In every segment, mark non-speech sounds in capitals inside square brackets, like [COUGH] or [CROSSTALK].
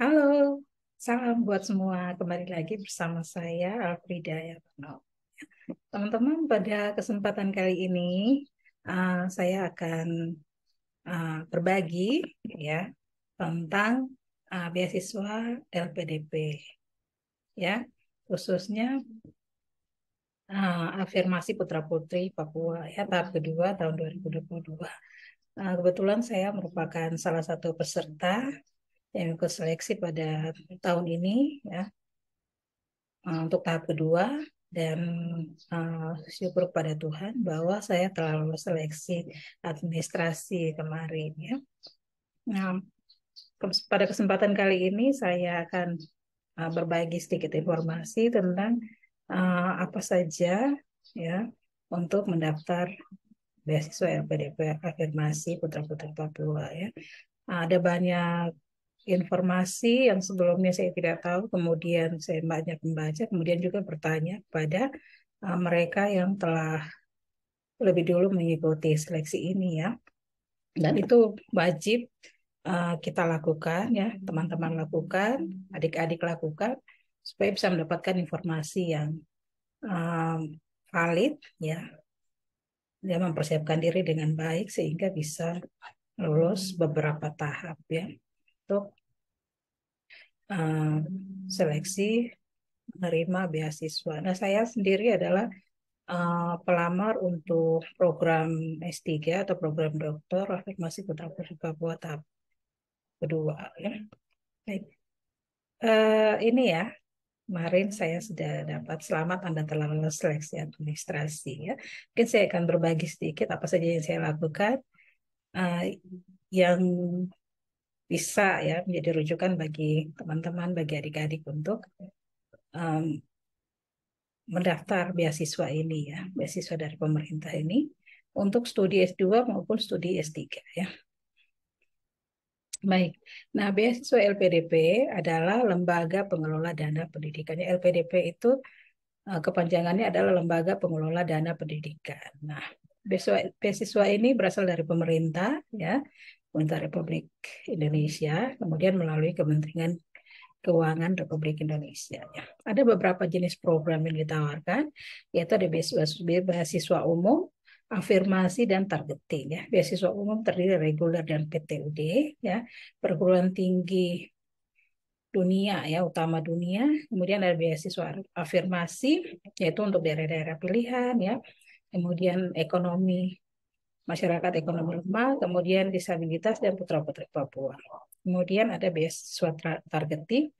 Halo, salam buat semua. Kembali lagi bersama saya Alfrida Yatno. Teman-teman, pada kesempatan kali ini uh, saya akan uh, berbagi ya tentang uh, beasiswa LPDP. Ya, khususnya uh, afirmasi putra-putri Papua ya tahap kedua tahun 2022. Uh, kebetulan saya merupakan salah satu peserta yang ikut seleksi pada tahun ini ya eh, untuk tahap kedua dan uh, syukur kepada Tuhan bahwa saya telah lulus seleksi administrasi kemarin ya. Nah, ke pada kesempatan kali ini saya akan uh, berbagi sedikit informasi tentang uh, apa saja ya untuk mendaftar beasiswa LPDP afirmasi putra-putra Papua ya. Ada banyak informasi yang sebelumnya saya tidak tahu, kemudian saya banyak membaca, kemudian juga bertanya kepada uh, mereka yang telah lebih dulu mengikuti seleksi ini ya. Dan itu wajib uh, kita lakukan ya, teman-teman lakukan, adik-adik lakukan supaya bisa mendapatkan informasi yang um, valid ya. Dia mempersiapkan diri dengan baik sehingga bisa lulus beberapa tahap ya untuk uh, seleksi menerima beasiswa. Nah, saya sendiri adalah uh, pelamar untuk program S3 atau program doktor afirmasi putra pusaka buat tahap kedua. Ya. Baik. Uh, ini ya, kemarin saya sudah dapat selamat Anda telah lolos seleksi administrasi. Ya. Mungkin saya akan berbagi sedikit apa saja yang saya lakukan. Uh, yang bisa ya menjadi rujukan bagi teman-teman, bagi adik-adik untuk um, mendaftar beasiswa ini ya, beasiswa dari pemerintah ini untuk studi S2 maupun studi S3 ya. Baik. Nah, beasiswa LPDP adalah lembaga pengelola dana pendidikan. LPDP itu e, kepanjangannya adalah lembaga pengelola dana pendidikan. Nah, beasiswa, beasiswa ini berasal dari pemerintah ya pemerintah Republik Indonesia, kemudian melalui Kementerian Keuangan Republik Indonesia. Ya. Ada beberapa jenis program yang ditawarkan, yaitu ada beasiswa umum, afirmasi dan targeting ya. Beasiswa umum terdiri dari reguler dan PTUD ya, perguruan tinggi dunia ya, utama dunia. Kemudian ada beasiswa afirmasi yaitu untuk daerah-daerah pilihan ya. Kemudian ekonomi masyarakat ekonomi lemah, kemudian disabilitas dan putra-putri Papua. Kemudian ada beasiswa targeting,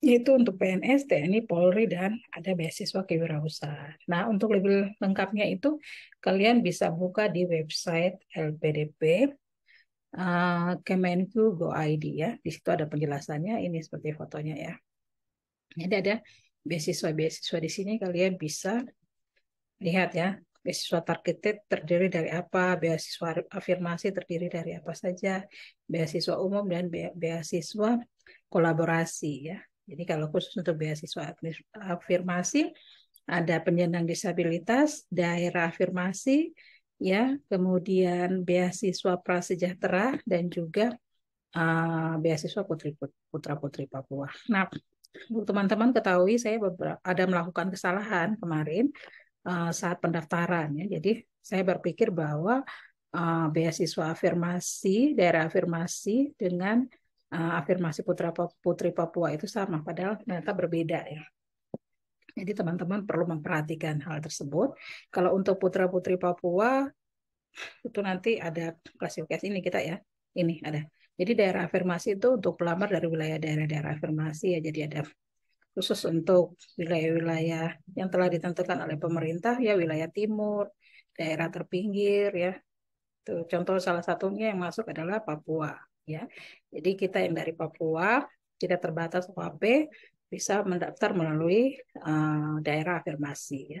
yaitu untuk PNS, TNI, Polri, dan ada beasiswa kewirausahaan. Nah, untuk lebih lengkapnya itu, kalian bisa buka di website LPDP uh, eh, Kemenku Go ID ya. Di situ ada penjelasannya, ini seperti fotonya ya. Jadi ada beasiswa-beasiswa di sini kalian bisa lihat ya beasiswa targeted terdiri dari apa, beasiswa afirmasi terdiri dari apa saja, beasiswa umum dan beasiswa kolaborasi ya. Jadi kalau khusus untuk beasiswa afirmasi ada penyandang disabilitas, daerah afirmasi ya, kemudian beasiswa prasejahtera dan juga uh, beasiswa putri putra putri Papua. Nah, teman-teman ketahui saya ada melakukan kesalahan kemarin Eh, saat pendaftaran ya. Jadi saya berpikir bahwa eh, beasiswa afirmasi daerah afirmasi dengan eh, afirmasi putra putri Papua itu sama padahal ternyata berbeda ya. Jadi teman-teman perlu memperhatikan hal tersebut. Kalau untuk putra putri Papua itu nanti ada klasifikasi ini kita ya. Ini ada. Jadi daerah afirmasi itu untuk pelamar dari wilayah daerah-daerah afirmasi ya. Jadi ada khusus untuk wilayah-wilayah yang telah ditentukan oleh pemerintah ya wilayah timur, daerah terpinggir ya. itu contoh salah satunya yang masuk adalah Papua ya. Jadi kita yang dari Papua tidak terbatas UAP bisa mendaftar melalui uh, daerah afirmasi ya.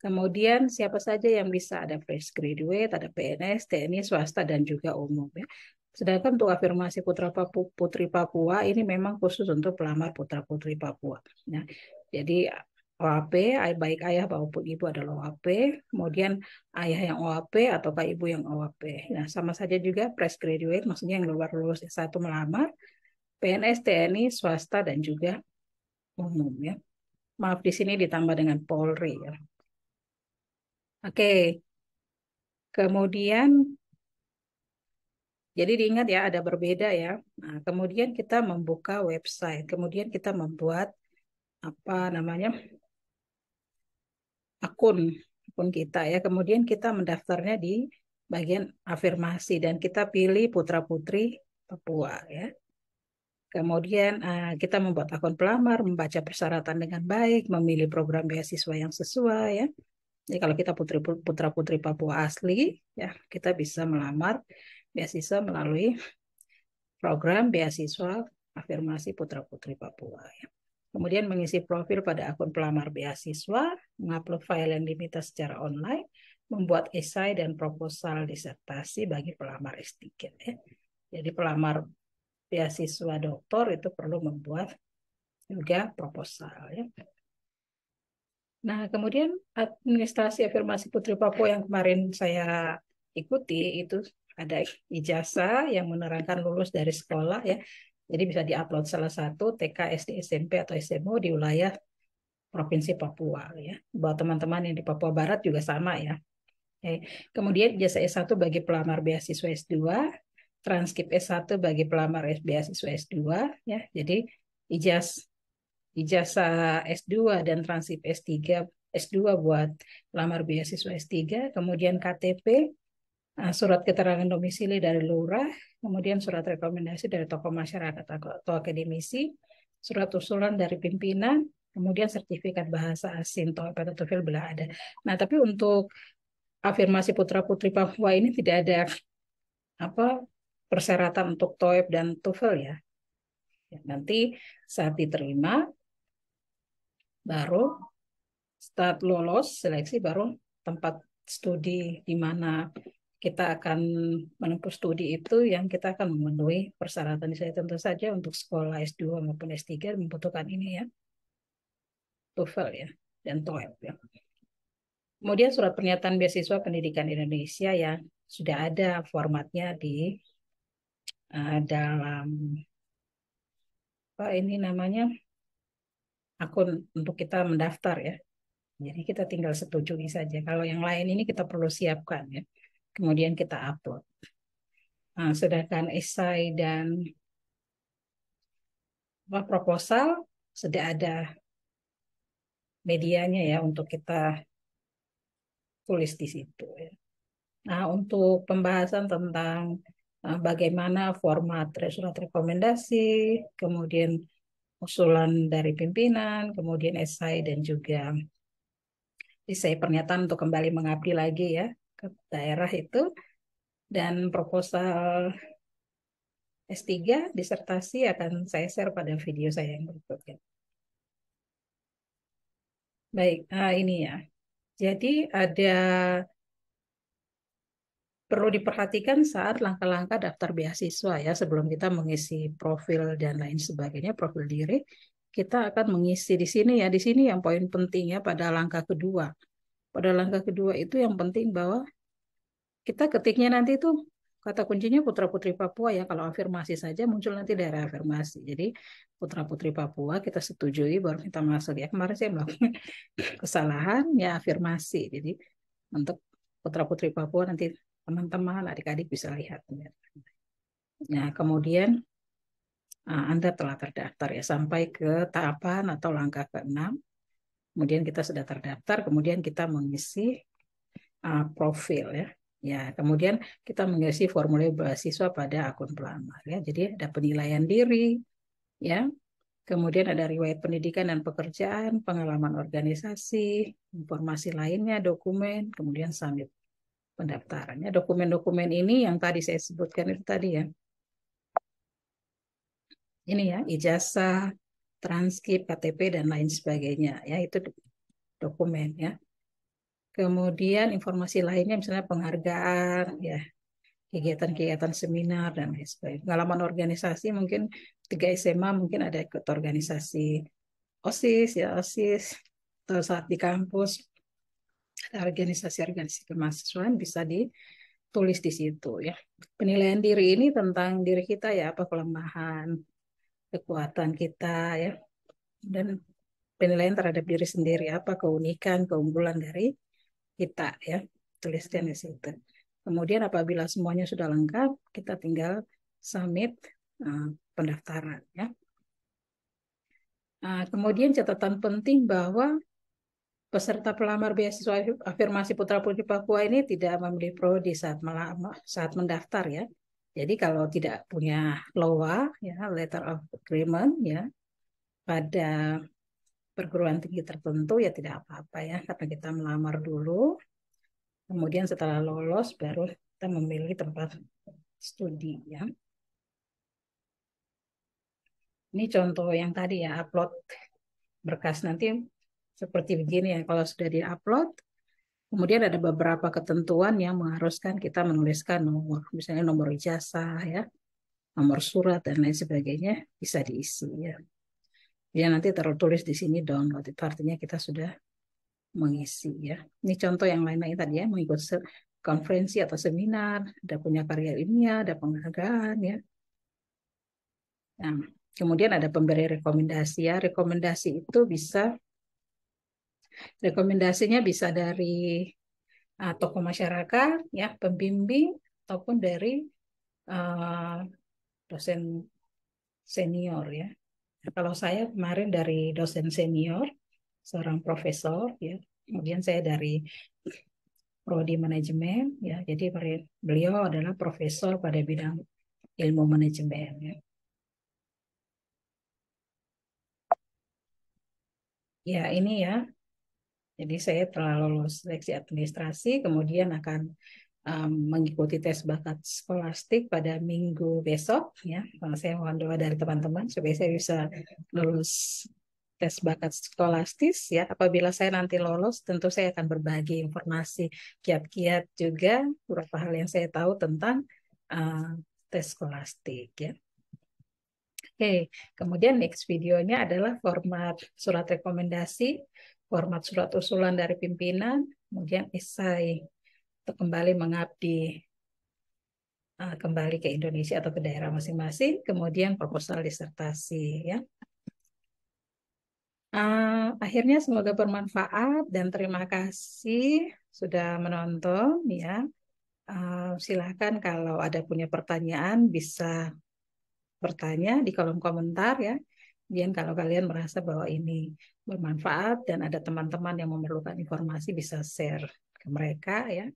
Kemudian siapa saja yang bisa ada fresh graduate, ada PNS, TNI swasta dan juga umum ya. Sedangkan untuk afirmasi putra Papua, putri Papua ini memang khusus untuk pelamar putra putri Papua. Nah, jadi OAP, baik ayah maupun ibu adalah OAP, kemudian ayah yang OAP ataukah ibu yang OAP. Nah, sama saja juga fresh graduate, maksudnya yang luar lulus S1 melamar, PNS, TNI, swasta, dan juga umum ya. Maaf di sini ditambah dengan Polri ya. Oke, kemudian jadi diingat ya ada berbeda ya. Nah, kemudian kita membuka website, kemudian kita membuat apa namanya akun akun kita ya. Kemudian kita mendaftarnya di bagian afirmasi dan kita pilih putra putri Papua ya. Kemudian eh, kita membuat akun pelamar, membaca persyaratan dengan baik, memilih program beasiswa yang sesuai ya. Jadi kalau kita putri putra putri Papua asli ya kita bisa melamar beasiswa melalui program beasiswa afirmasi putra-putri Papua. Ya. Kemudian mengisi profil pada akun pelamar beasiswa, mengupload file yang diminta secara online, membuat esai dan proposal disertasi bagi pelamar S3. Ya. Jadi pelamar beasiswa doktor itu perlu membuat juga proposal. Ya. Nah, kemudian administrasi afirmasi Putri Papua yang kemarin saya ikuti itu ada ijazah yang menerangkan lulus dari sekolah ya. Jadi bisa diupload salah satu TK, SD, SMP atau SMO di wilayah Provinsi Papua ya. Buat teman-teman yang di Papua Barat juga sama ya. Oke. Kemudian ijazah S1 bagi pelamar beasiswa S2, transkrip S1 bagi pelamar beasiswa S2 ya. Jadi ijaz ijazah S2 dan transkrip S3 S2 buat pelamar beasiswa S3, kemudian KTP Ah, surat keterangan domisili dari lurah, kemudian surat rekomendasi dari tokoh masyarakat atau akademisi, surat usulan dari pimpinan, kemudian sertifikat bahasa asing atau TOEFL bila ada. Nah, tapi untuk afirmasi putra putri Papua ini tidak ada apa persyaratan untuk TOEFL dan TOEFL ya. ya. Nanti saat diterima baru start lolos seleksi baru tempat studi di mana kita akan menempuh studi itu yang kita akan memenuhi persyaratan saya tentu saja untuk sekolah S2 maupun S3 membutuhkan ini ya. TOEFL ya dan TOEFL ya. Kemudian surat pernyataan beasiswa pendidikan Indonesia yang sudah ada formatnya di uh, dalam apa ini namanya akun untuk kita mendaftar ya. Jadi kita tinggal setujui saja. Kalau yang lain ini kita perlu siapkan ya kemudian kita upload. Nah, sedangkan esai dan apa, proposal sudah ada medianya ya untuk kita tulis di situ. Ya. Nah, untuk pembahasan tentang eh, bagaimana format surat rekomendasi, kemudian usulan dari pimpinan, kemudian esai dan juga esai pernyataan untuk kembali mengabdi lagi ya ke daerah itu dan proposal S3 disertasi akan saya share pada video saya yang berikutnya. Baik, nah ini ya. Jadi ada perlu diperhatikan saat langkah-langkah daftar beasiswa ya sebelum kita mengisi profil dan lain sebagainya profil diri kita akan mengisi di sini ya di sini yang poin pentingnya pada langkah kedua pada langkah kedua itu yang penting bahwa kita ketiknya nanti itu kata kuncinya putra putri Papua ya kalau afirmasi saja muncul nanti daerah afirmasi jadi putra putri Papua kita setujui baru kita masuk ya kemarin saya melakukan [LAUGHS] kesalahan ya afirmasi jadi untuk putra putri Papua nanti teman-teman adik-adik bisa lihat nah kemudian ah, anda telah terdaftar ya sampai ke tahapan atau langkah keenam kemudian kita sudah terdaftar, kemudian kita mengisi uh, profil ya. Ya, kemudian kita mengisi formulir beasiswa pada akun pelamar ya. Jadi ada penilaian diri ya. Kemudian ada riwayat pendidikan dan pekerjaan, pengalaman organisasi, informasi lainnya, dokumen, kemudian submit pendaftarannya. Dokumen-dokumen ini yang tadi saya sebutkan itu tadi ya. Ini ya, ijazah, transkrip KTP dan lain sebagainya ya itu dokumen ya kemudian informasi lainnya misalnya penghargaan ya kegiatan-kegiatan seminar dan lain sebagainya pengalaman organisasi mungkin tiga SMA mungkin ada ikut organisasi osis ya osis atau saat di kampus ada organisasi-organisasi kemahasiswaan bisa ditulis di situ ya penilaian diri ini tentang diri kita ya apa kelemahan kekuatan kita ya dan penilaian terhadap diri sendiri apa keunikan keunggulan dari kita ya tuliskan di situ kemudian apabila semuanya sudah lengkap kita tinggal submit uh, pendaftaran ya nah, kemudian catatan penting bahwa peserta pelamar beasiswa afirmasi putra putri Papua ini tidak memilih prodi saat saat mendaftar ya jadi kalau tidak punya LOA ya letter of agreement ya pada perguruan tinggi tertentu ya tidak apa-apa ya karena kita melamar dulu kemudian setelah lolos baru kita memilih tempat studi ya. Ini contoh yang tadi ya upload berkas nanti seperti begini ya kalau sudah di upload. Kemudian ada beberapa ketentuan yang mengharuskan kita menuliskan nomor, misalnya nomor jasa, ya, nomor surat dan lain sebagainya bisa diisi ya. Ya nanti tertulis di sini download itu artinya kita sudah mengisi ya. Ini contoh yang lain-lain tadi ya mengikut konferensi atau seminar, ada punya karya ilmiah, ada penghargaan ya. Nah, kemudian ada pemberi rekomendasi ya. Rekomendasi itu bisa Rekomendasinya bisa dari uh, tokoh masyarakat, ya pembimbing, ataupun dari uh, dosen senior ya. kalau saya kemarin dari dosen senior, seorang profesor ya. Kemudian saya dari prodi manajemen ya. Jadi beliau adalah profesor pada bidang ilmu manajemen ya. Ya, ini ya jadi saya telah lulus seleksi administrasi, kemudian akan um, mengikuti tes bakat skolastik pada minggu besok. Ya, saya mohon doa dari teman-teman supaya saya bisa lulus tes bakat skolastis ya apabila saya nanti lolos tentu saya akan berbagi informasi kiat-kiat juga beberapa hal yang saya tahu tentang uh, tes skolastik ya oke okay. kemudian next videonya adalah format surat rekomendasi format surat usulan dari pimpinan, kemudian esai untuk kembali mengabdi eh, kembali ke Indonesia atau ke daerah masing-masing, kemudian proposal disertasi ya. Uh, akhirnya semoga bermanfaat dan terima kasih sudah menonton ya. Uh, silahkan kalau ada punya pertanyaan bisa bertanya di kolom komentar ya. Kemudian kalau kalian merasa bahwa ini bermanfaat dan ada teman-teman yang memerlukan informasi bisa share ke mereka ya.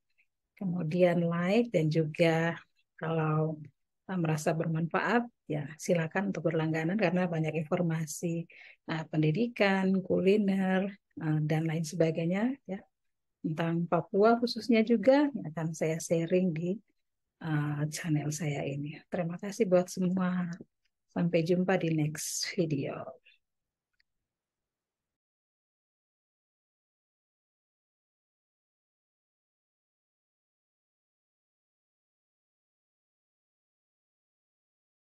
Kemudian like dan juga kalau eh, merasa bermanfaat ya silakan untuk berlangganan karena banyak informasi uh, pendidikan, kuliner eh, dan lain sebagainya ya tentang Papua khususnya juga akan saya sharing di uh, channel saya ini. Terima kasih buat semua Sampai jumpa di next video.